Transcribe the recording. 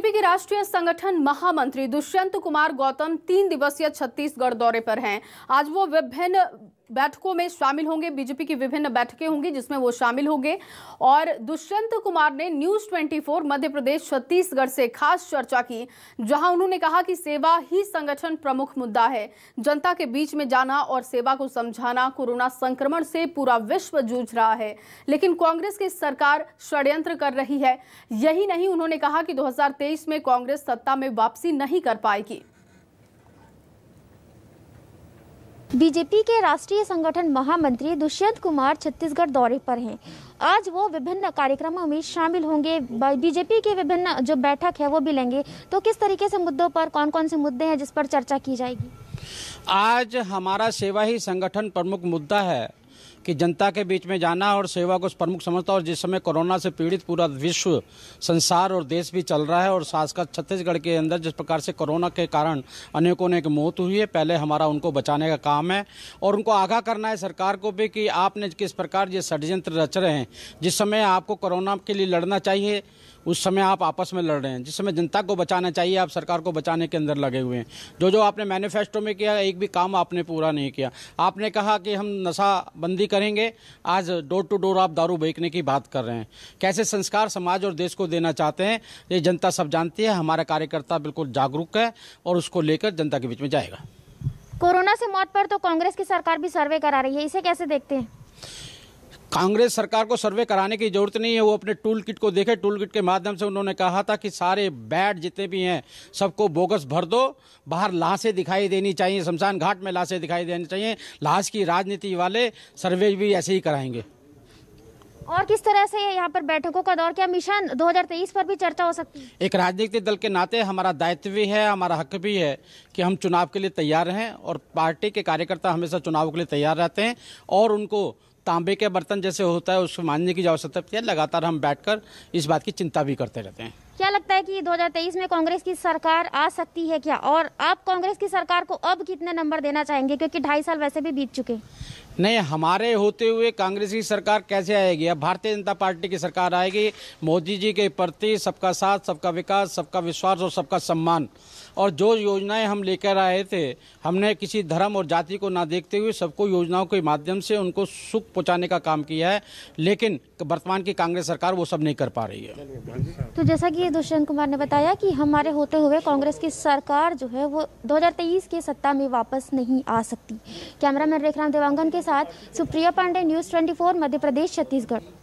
BJP के राष्ट्रीय संगठन महामंत्री दुष्यंत कुमार गौतम तीन दिवसीय छत्तीसगढ़ दौरे पर हैं आज वो विभिन्न बैठकों में शामिल होंगे बीजेपी की विभिन्न बैठकें होंगी जिसमें वो शामिल होंगे और दुष्यंत कुमार ने न्यूज 24 मध्य प्रदेश छत्तीसगढ़ से खास चर्चा की जहां उन्होंने कहा कि सेवा ही संगठन प्रमुख मुद्दा है जनता के बीच में जाना और सेवा को समझाना कोरोना संक्रमण से पूरा विश्व जूझ रहा है लेकिन कांग्रेस की सरकार षड्यंत्र कर रही है यही नहीं उन्होंने कहा कि दो में कांग्रेस सत्ता में वापसी नहीं कर पाएगी बीजेपी के राष्ट्रीय संगठन महामंत्री दुष्यंत कुमार छत्तीसगढ़ दौरे पर हैं आज वो विभिन्न कार्यक्रमों में शामिल होंगे बीजेपी के विभिन्न जो बैठक है वो भी लेंगे तो किस तरीके से मुद्दों पर कौन कौन से मुद्दे हैं जिस पर चर्चा की जाएगी आज हमारा सेवा ही संगठन प्रमुख मुद्दा है कि जनता के बीच में जाना और सेवा को प्रमुख समझता और जिस समय कोरोना से पीड़ित पूरा विश्व संसार और देश भी चल रहा है और खासकर छत्तीसगढ़ के अंदर जिस प्रकार से कोरोना के कारण अनेकों ने मौत हुई है पहले हमारा उनको बचाने का काम है और उनको आगाह करना है सरकार को भी कि आपने किस प्रकार ये षडयंत्र रच रहे हैं जिस समय आपको कोरोना के लिए लड़ना चाहिए उस समय आप आपस में लड़ रहे हैं जिस समय जनता को बचाना चाहिए आप सरकार को बचाने के अंदर लगे हुए हैं जो जो आपने मैनिफेस्टो में किया एक भी काम आपने पूरा नहीं किया आपने कहा कि हम नशा करेंगे आज डोर टू डोर आप दारू बेचने की बात कर रहे हैं कैसे संस्कार समाज और देश को देना चाहते हैं ये जनता सब जानती है हमारा कार्यकर्ता बिल्कुल जागरूक है और उसको लेकर जनता के बीच में जाएगा कोरोना से मौत पर तो कांग्रेस की सरकार भी सर्वे करा रही है इसे कैसे देखते हैं कांग्रेस सरकार को सर्वे कराने की जरूरत नहीं है वो अपने टूल किट को देखे टूल किट के माध्यम से उन्होंने कहा था कि सारे बैड जितने भी हैं सबको बोगस भर दो बाहर लाशें दिखाई देनी चाहिए शमशान घाट में लाशें दिखाई देनी चाहिए लाश की राजनीति वाले सर्वे भी ऐसे ही कराएंगे और किस तरह से यहाँ पर बैठकों का दौर क्या मिशन 2023 पर भी चर्चा हो सकती है एक राजनीतिक दल के नाते हमारा दायित्व भी है हमारा हक भी है कि हम चुनाव के लिए तैयार हैं और पार्टी के कार्यकर्ता हमेशा चुनाव के लिए तैयार रहते हैं और उनको तांबे के बर्तन जैसे होता है उसको मानने की आवश्यकता है लगातार हम बैठकर इस बात की चिंता भी करते रहते हैं क्या लगता है कि 2023 में कांग्रेस की सरकार आ सकती है क्या और आप कांग्रेस की सरकार को अब कितने नंबर देना चाहेंगे क्योंकि ढाई साल वैसे भी बीत चुके नहीं हमारे होते हुए कांग्रेस की सरकार कैसे आएगी अब भारतीय जनता पार्टी की सरकार आएगी मोदी जी के प्रति सबका साथ सबका विकास सबका विश्वास और सबका सम्मान और जो योजनाएं हम लेकर आए थे हमने किसी धर्म और जाति को ना देखते हुए सबको योजनाओं के माध्यम से उनको सुख पहुंचाने का काम किया है लेकिन वर्तमान की कांग्रेस सरकार वो सब नहीं कर पा रही है तो जैसा कि मंत्री दुष्यंत कुमार ने बताया कि हमारे होते हुए कांग्रेस की सरकार जो है वो 2023 के सत्ता में वापस नहीं आ सकती कैमरामैन रेखराम देवांगन के साथ सुप्रिया पांडे न्यूज़ 24 मध्य प्रदेश छत्तीसगढ़